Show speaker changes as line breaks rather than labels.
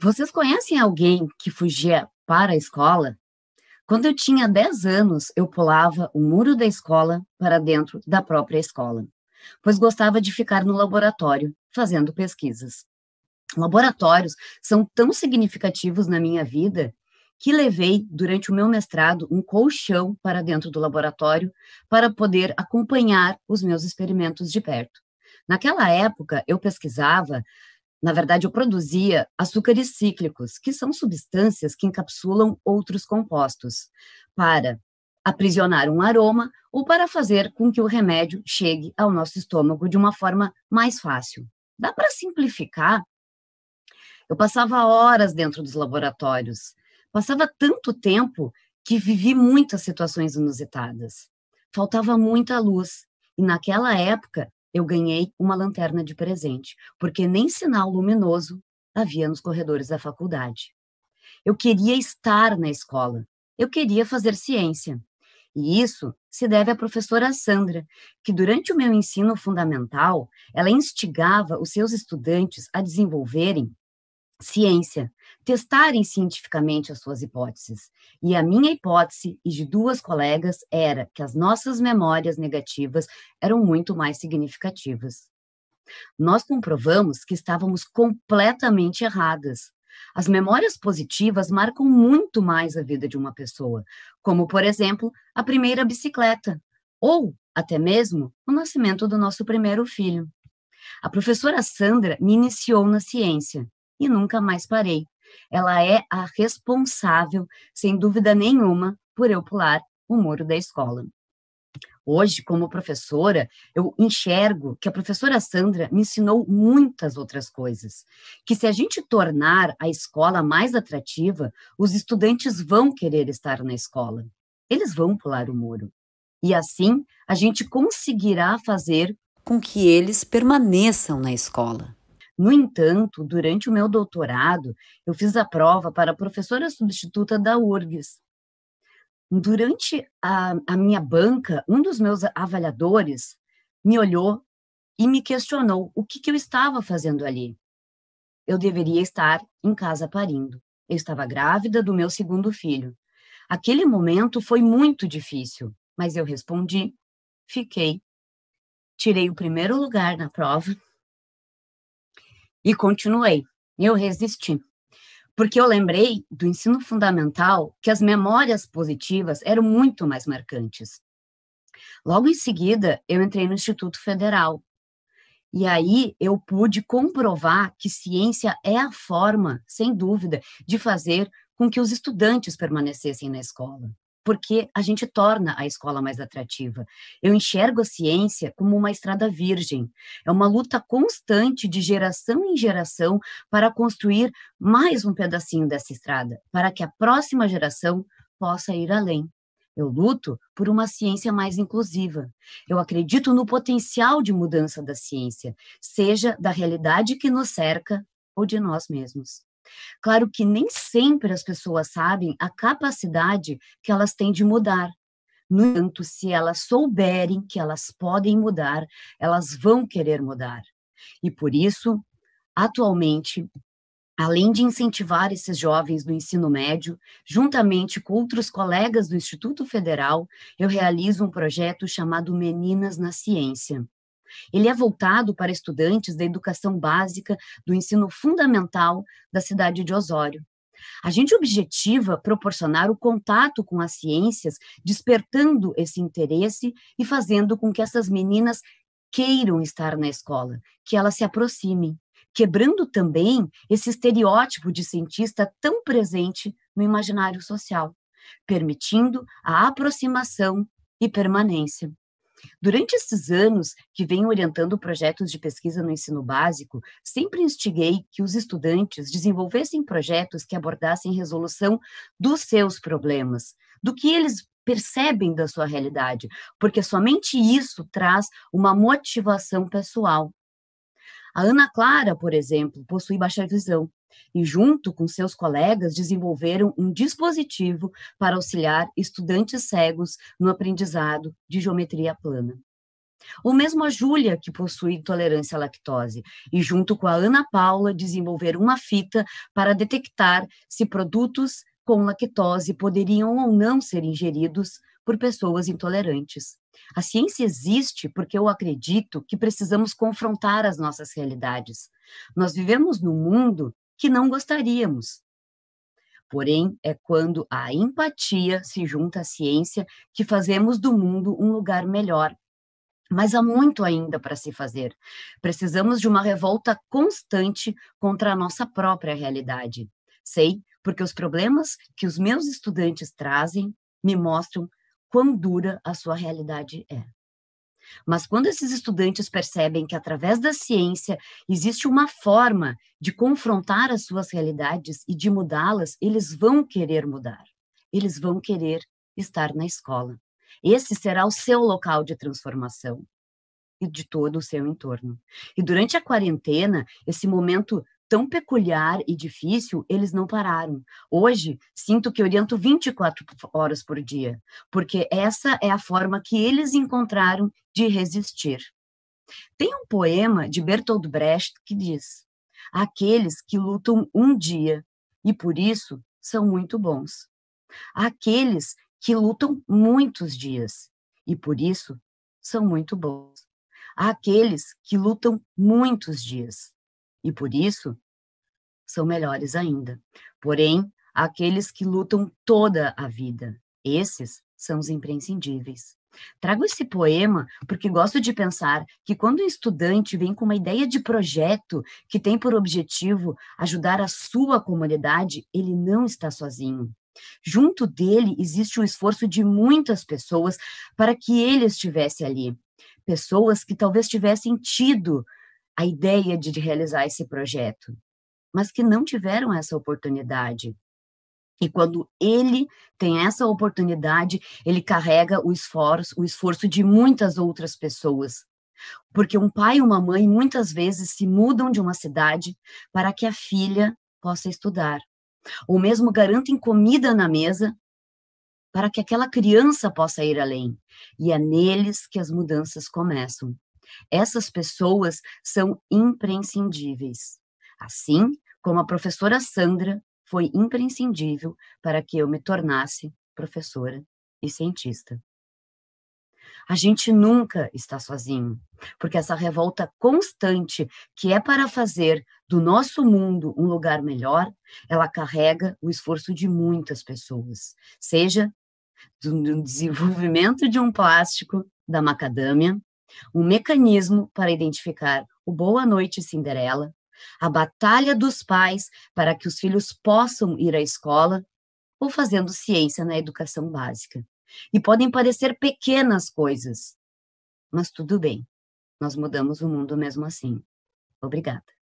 Vocês conhecem alguém que fugia para a escola? Quando eu tinha 10 anos, eu pulava o muro da escola para dentro da própria escola, pois gostava de ficar no laboratório fazendo pesquisas. Laboratórios são tão significativos na minha vida que levei durante o meu mestrado um colchão para dentro do laboratório para poder acompanhar os meus experimentos de perto. Naquela época, eu pesquisava na verdade, eu produzia açúcares cíclicos, que são substâncias que encapsulam outros compostos, para aprisionar um aroma ou para fazer com que o remédio chegue ao nosso estômago de uma forma mais fácil. Dá para simplificar? Eu passava horas dentro dos laboratórios, passava tanto tempo que vivi muitas situações inusitadas. Faltava muita luz, e naquela época eu ganhei uma lanterna de presente, porque nem sinal luminoso havia nos corredores da faculdade. Eu queria estar na escola, eu queria fazer ciência. E isso se deve à professora Sandra, que durante o meu ensino fundamental, ela instigava os seus estudantes a desenvolverem ciência, testarem cientificamente as suas hipóteses. E a minha hipótese e de duas colegas era que as nossas memórias negativas eram muito mais significativas. Nós comprovamos que estávamos completamente erradas. As memórias positivas marcam muito mais a vida de uma pessoa, como, por exemplo, a primeira bicicleta, ou até mesmo o nascimento do nosso primeiro filho. A professora Sandra me iniciou na ciência e nunca mais parei. Ela é a responsável, sem dúvida nenhuma, por eu pular o muro da escola. Hoje, como professora, eu enxergo que a professora Sandra me ensinou muitas outras coisas. Que se a gente tornar a escola mais atrativa, os estudantes vão querer estar na escola. Eles vão pular o muro. E assim, a gente conseguirá fazer com que eles permaneçam na escola. No entanto, durante o meu doutorado, eu fiz a prova para a professora substituta da URGS. Durante a, a minha banca, um dos meus avaliadores me olhou e me questionou o que, que eu estava fazendo ali. Eu deveria estar em casa parindo. Eu estava grávida do meu segundo filho. Aquele momento foi muito difícil, mas eu respondi, fiquei. Tirei o primeiro lugar na prova e continuei. Eu resisti. Porque eu lembrei do ensino fundamental que as memórias positivas eram muito mais marcantes. Logo em seguida, eu entrei no Instituto Federal. E aí eu pude comprovar que ciência é a forma, sem dúvida, de fazer com que os estudantes permanecessem na escola porque a gente torna a escola mais atrativa. Eu enxergo a ciência como uma estrada virgem, é uma luta constante de geração em geração para construir mais um pedacinho dessa estrada, para que a próxima geração possa ir além. Eu luto por uma ciência mais inclusiva. Eu acredito no potencial de mudança da ciência, seja da realidade que nos cerca ou de nós mesmos. Claro que nem sempre as pessoas sabem a capacidade que elas têm de mudar. No entanto, se elas souberem que elas podem mudar, elas vão querer mudar. E por isso, atualmente, além de incentivar esses jovens do ensino médio, juntamente com outros colegas do Instituto Federal, eu realizo um projeto chamado Meninas na Ciência. Ele é voltado para estudantes da educação básica do ensino fundamental da cidade de Osório. A gente objetiva proporcionar o contato com as ciências, despertando esse interesse e fazendo com que essas meninas queiram estar na escola, que elas se aproximem, quebrando também esse estereótipo de cientista tão presente no imaginário social, permitindo a aproximação e permanência. Durante esses anos que venho orientando projetos de pesquisa no ensino básico, sempre instiguei que os estudantes desenvolvessem projetos que abordassem resolução dos seus problemas, do que eles percebem da sua realidade, porque somente isso traz uma motivação pessoal. A Ana Clara, por exemplo, possui baixa visão e, junto com seus colegas, desenvolveram um dispositivo para auxiliar estudantes cegos no aprendizado de geometria plana. Ou mesmo a Júlia, que possui intolerância à lactose, e junto com a Ana Paula desenvolveram uma fita para detectar se produtos com lactose poderiam ou não ser ingeridos por pessoas intolerantes. A ciência existe porque eu acredito que precisamos confrontar as nossas realidades. Nós vivemos num mundo que não gostaríamos. Porém, é quando a empatia se junta à ciência que fazemos do mundo um lugar melhor. Mas há muito ainda para se fazer. Precisamos de uma revolta constante contra a nossa própria realidade. Sei, porque os problemas que os meus estudantes trazem me mostram quão dura a sua realidade é. Mas quando esses estudantes percebem que através da ciência existe uma forma de confrontar as suas realidades e de mudá-las, eles vão querer mudar. Eles vão querer estar na escola. Esse será o seu local de transformação e de todo o seu entorno. E durante a quarentena, esse momento tão peculiar e difícil, eles não pararam. Hoje, sinto que oriento 24 horas por dia, porque essa é a forma que eles encontraram de resistir. Tem um poema de Bertold Brecht que diz: Aqueles que lutam um dia e por isso são muito bons. Aqueles que lutam muitos dias e por isso são muito bons. Aqueles que lutam muitos dias e por isso são melhores ainda. Porém, aqueles que lutam toda a vida, esses são os imprescindíveis. Trago esse poema porque gosto de pensar que quando um estudante vem com uma ideia de projeto que tem por objetivo ajudar a sua comunidade, ele não está sozinho. Junto dele existe o esforço de muitas pessoas para que ele estivesse ali. Pessoas que talvez tivessem tido a ideia de, realizar esse projeto, mas que não tiveram essa oportunidade. E quando ele tem essa oportunidade, ele carrega o esforço, o esforço de muitas outras pessoas. Porque um pai e uma mãe muitas vezes se mudam de uma cidade para que a filha possa estudar, ou mesmo garantem comida na mesa para que aquela criança possa ir além. E é neles que as mudanças começam. Essas pessoas são imprescindíveis. Assim como a professora Sandra foi imprescindível para que eu me tornasse professora e cientista. A gente nunca está sozinho, porque essa revolta constante que é para fazer do nosso mundo um lugar melhor, ela carrega o esforço de muitas pessoas, seja do desenvolvimento de um plástico da macadâmia, um mecanismo para identificar o Boa Noite Cinderela, a batalha dos pais para que os filhos possam ir à escola ou fazendo ciência na educação básica. E podem parecer pequenas coisas, mas tudo bem, nós mudamos o mundo mesmo assim. Obrigada.